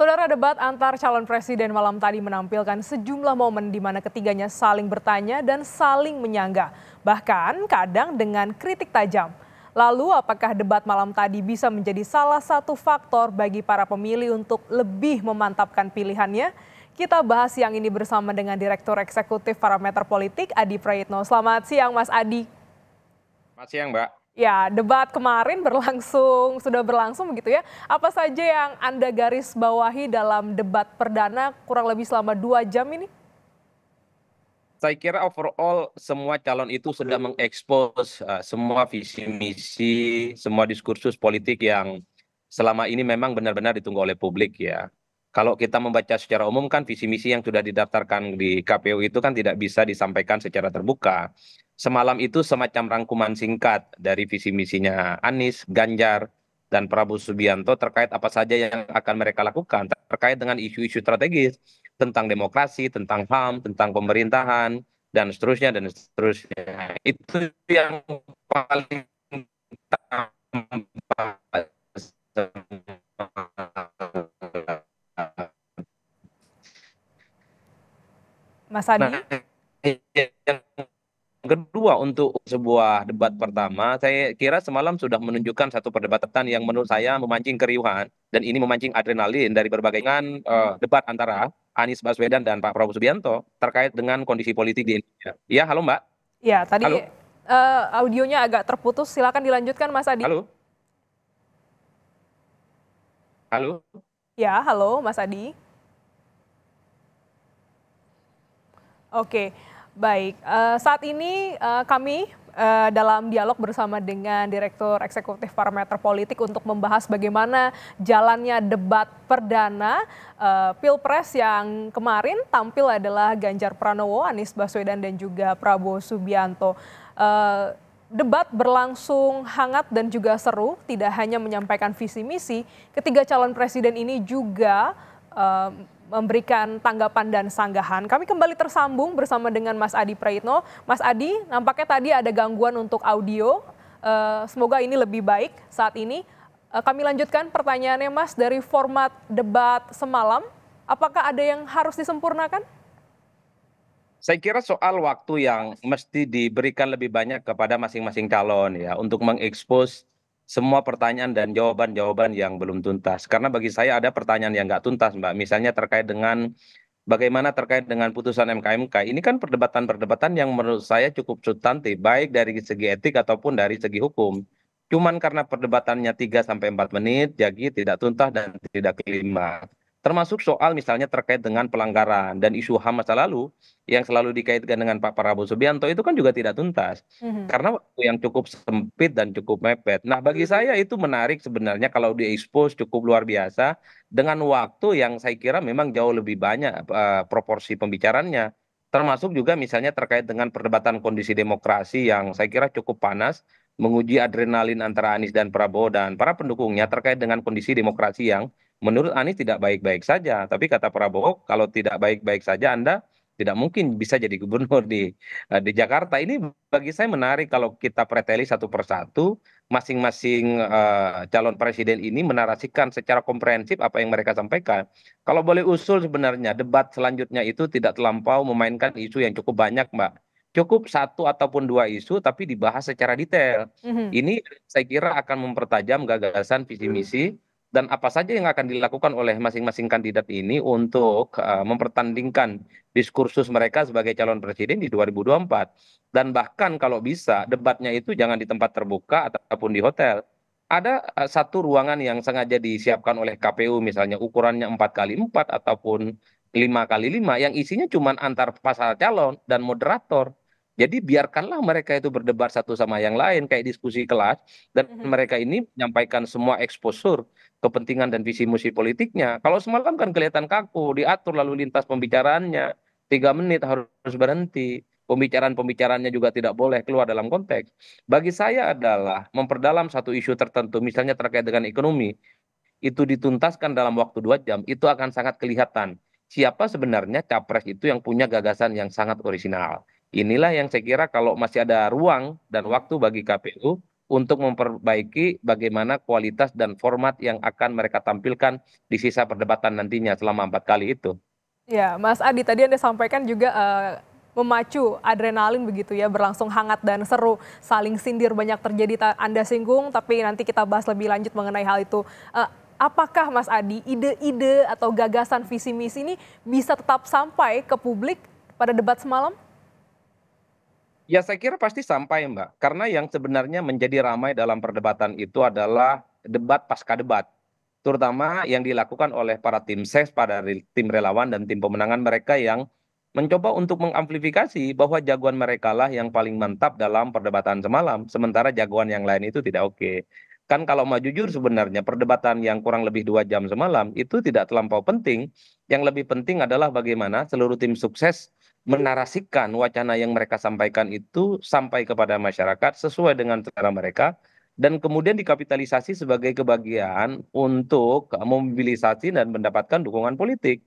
Saudara debat antar calon presiden malam tadi menampilkan sejumlah momen di mana ketiganya saling bertanya dan saling menyangga, bahkan kadang dengan kritik tajam. Lalu apakah debat malam tadi bisa menjadi salah satu faktor bagi para pemilih untuk lebih memantapkan pilihannya? Kita bahas siang ini bersama dengan Direktur Eksekutif Parameter Politik Adi Prayitno. Selamat siang Mas Adi. Selamat siang Mbak. Ya, debat kemarin berlangsung, sudah berlangsung begitu ya. Apa saja yang Anda garis bawahi dalam debat perdana kurang lebih selama dua jam ini? Saya kira overall semua calon itu sudah mengekspos uh, semua visi misi, semua diskursus politik yang selama ini memang benar-benar ditunggu oleh publik ya. Kalau kita membaca secara umum kan visi misi yang sudah didaftarkan di KPU itu kan tidak bisa disampaikan secara terbuka semalam itu semacam rangkuman singkat dari visi misinya anies ganjar dan prabowo subianto terkait apa saja yang akan mereka lakukan terkait dengan isu-isu strategis tentang demokrasi, tentang HAM, tentang pemerintahan, dan seterusnya, dan seterusnya. Itu yang paling Mas Adi? Nah, untuk sebuah debat pertama, saya kira semalam sudah menunjukkan satu perdebatan yang menurut saya memancing keriuhan dan ini memancing adrenalin dari berbagai dengan, uh, debat antara Anies Baswedan dan Pak Prabowo Subianto terkait dengan kondisi politik di Indonesia. Ya, halo Mbak. Ya, tadi halo. Uh, audionya agak terputus. Silakan dilanjutkan Mas Adi. Halo. Halo. Ya, halo Mas Adi. Oke. Okay. Baik, uh, saat ini uh, kami uh, dalam dialog bersama dengan Direktur Eksekutif Parameter Politik untuk membahas bagaimana jalannya debat perdana uh, Pilpres yang kemarin tampil adalah Ganjar Pranowo, Anies Baswedan dan juga Prabowo Subianto. Uh, Debat berlangsung hangat dan juga seru, tidak hanya menyampaikan visi misi, ketiga calon presiden ini juga uh, memberikan tanggapan dan sanggahan. Kami kembali tersambung bersama dengan Mas Adi Praitno. Mas Adi, nampaknya tadi ada gangguan untuk audio. Eh, semoga ini lebih baik saat ini. Eh, kami lanjutkan pertanyaannya Mas dari format debat semalam. Apakah ada yang harus disempurnakan? Saya kira soal waktu yang mesti diberikan lebih banyak kepada masing-masing calon ya untuk mengekspos semua pertanyaan dan jawaban-jawaban yang belum tuntas. Karena bagi saya ada pertanyaan yang nggak tuntas, Mbak. Misalnya terkait dengan bagaimana terkait dengan putusan MKMK. Ini kan perdebatan-perdebatan yang menurut saya cukup substantif, baik dari segi etik ataupun dari segi hukum. Cuman karena perdebatannya 3 sampai 4 menit, jadi tidak tuntas dan tidak kelima termasuk soal misalnya terkait dengan pelanggaran dan isu ham masa lalu yang selalu dikaitkan dengan Pak Prabowo Subianto itu kan juga tidak tuntas mm-hmm. karena waktu yang cukup sempit dan cukup mepet. Nah bagi mhm. saya itu menarik sebenarnya kalau di diekspos cukup luar biasa dengan waktu yang saya kira memang jauh lebih banyak uh, proporsi pembicaranya termasuk juga misalnya terkait dengan perdebatan kondisi demokrasi yang saya kira cukup panas menguji adrenalin antara Anies dan Prabowo dan para pendukungnya terkait dengan kondisi demokrasi yang menurut anies tidak baik baik saja tapi kata prabowo kalau tidak baik baik saja anda tidak mungkin bisa jadi gubernur eh, di jakarta ini bagi saya menarik kalau kita preteli satu persatu masing-masing uh, calon presiden ini menarasikan secara komprehensif apa yang mereka sampaikan kalau boleh usul sebenarnya debat selanjutnya itu tidak terlampau memainkan isu yang cukup banyak mbak cukup satu ataupun dua isu tapi dibahas secara detail. Mm -hmm. Ini saya kira akan mempertajam gagasan visi misi dan apa saja yang akan dilakukan oleh masing masing kandidat ini untuk eh, mempertandingkan diskursus mereka sebagai calon presiden di 2024 dan bahkan kalau bisa debatnya itu jangan di tempat terbuka ataupun di hotel ada eh, satu ruangan yang sengaja disiapkan oleh KPU misalnya ukurannya 4 kali 4 ataupun 5 kali 5 yang isinya cuma antar pasal calon dan moderator jadi biarkanlah mereka itu berdebar satu sama yang lain kayak diskusi kelas dan mhm. mereka ini menyampaikan semua eksposur kepentingan dan visi misi politiknya. Kalau semalam kan kelihatan kaku, diatur lalu lintas pembicaraannya tiga menit harus berhenti. Pembicaraan-pembicaraannya juga tidak boleh keluar dalam konteks. Bagi saya adalah memperdalam satu isu tertentu, misalnya terkait dengan ekonomi, itu dituntaskan dalam waktu dua jam, itu akan sangat kelihatan siapa sebenarnya capres itu yang punya gagasan yang sangat orisinal. Inilah yang saya kira kalau masih ada ruang dan waktu bagi KPU untuk memperbaiki bagaimana kualitas dan format yang akan mereka tampilkan di sisa perdebatan nantinya selama empat kali itu. Ya, Mas Adi tadi Anda sampaikan juga uh, memacu adrenalin begitu ya, berlangsung hangat dan seru, saling sindir banyak terjadi Anda singgung, tapi nanti kita bahas lebih lanjut mengenai hal itu. Uh, apakah Mas Adi ide-ide atau gagasan visi misi ini bisa tetap sampai ke publik pada debat semalam? Ya saya kira pasti sampai Mbak, karena yang sebenarnya menjadi ramai dalam perdebatan itu adalah debat pasca debat. Terutama yang dilakukan oleh para tim ses, para tim relawan dan tim pemenangan mereka yang mencoba untuk mengamplifikasi bahwa jagoan mereka lah yang paling mantap dalam perdebatan semalam, sementara jagoan yang lain itu tidak oke. Kan kalau mau jujur sebenarnya perdebatan yang kurang lebih dua jam semalam itu tidak terlampau penting. Yang lebih penting adalah bagaimana seluruh tim sukses menarasikan wacana yang mereka sampaikan itu sampai kepada masyarakat sesuai dengan cara mereka dan kemudian dikapitalisasi sebagai kebagian untuk memobilisasi dan mendapatkan dukungan politik.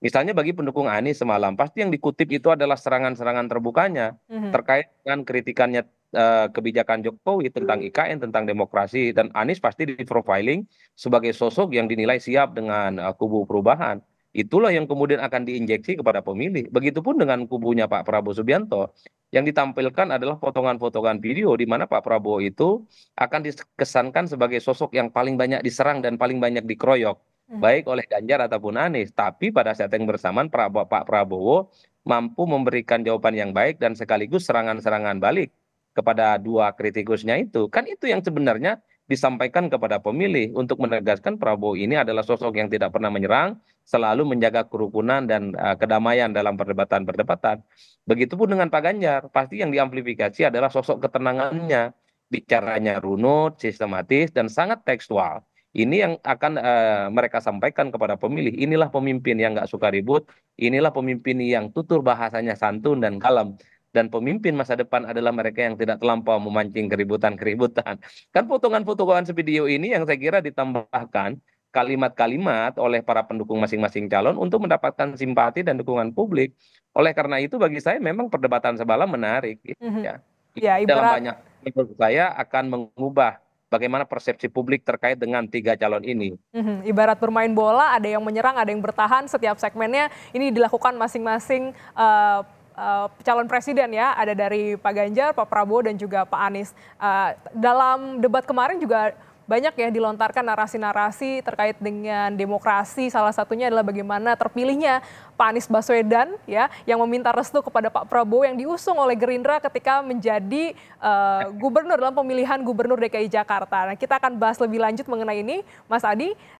Misalnya bagi pendukung Anies semalam pasti yang dikutip itu adalah serangan-serangan terbukanya mm-hmm. terkait dengan kritikannya eh, kebijakan Jokowi tentang IKN, tentang demokrasi dan Anies pasti di profiling sebagai sosok yang dinilai siap dengan eh, kubu perubahan itulah yang kemudian akan diinjeksi kepada pemilih begitupun dengan kubunya pak prabowo subianto yang ditampilkan adalah potongan potongan video di mana pak prabowo itu akan dikesankan sebagai sosok yang paling banyak diserang dan paling banyak dikeroyok hmm. baik oleh ganjar ataupun anies tapi pada saat yang bersamaan prabowo, pak prabowo mampu memberikan jawaban yang baik dan sekaligus serangan-serangan balik kepada dua kritikusnya itu kan itu yang sebenarnya disampaikan kepada pemilih untuk menegaskan prabowo ini adalah sosok yang tidak pernah menyerang selalu menjaga kerukunan dan uh, kedamaian dalam perdebatan perdebatan begitupun dengan pak ganjar pasti yang diamplifikasi adalah sosok ketenangannya bicaranya runut sistematis dan sangat tekstual ini yang akan uh, mereka sampaikan kepada pemilih. Inilah pemimpin yang nggak suka ribut, inilah pemimpin yang tutur bahasanya santun dan kalem dan pemimpin masa depan adalah mereka yang tidak terlampau memancing keributan-keributan. Kan potongan-potongan video ini yang saya kira ditambahkan kalimat-kalimat oleh para pendukung masing-masing calon untuk mendapatkan simpati dan dukungan publik. Oleh karena itu bagi saya memang perdebatan sebalam menarik mm -hmm. ya. Mm-hmm. ya ibarat... Dalam banyak menurut saya akan mengubah bagaimana persepsi publik terkait dengan tiga calon ini. Mm-hmm. Ibarat bermain bola, ada yang menyerang, ada yang bertahan. Setiap segmennya ini dilakukan masing-masing eh, uh, calon presiden ya, ada dari Pak Ganjar, Pak Prabowo dan juga Pak Anies. Uh, dalam debat kemarin juga banyak ya dilontarkan narasi-narasi terkait dengan demokrasi. Salah satunya adalah bagaimana terpilihnya Pak Anies Baswedan ya yang meminta restu kepada Pak Prabowo yang diusung oleh Gerindra ketika menjadi uh, gubernur dalam pemilihan gubernur DKI Jakarta. Nah, kita akan bahas lebih lanjut mengenai ini, Mas Adi.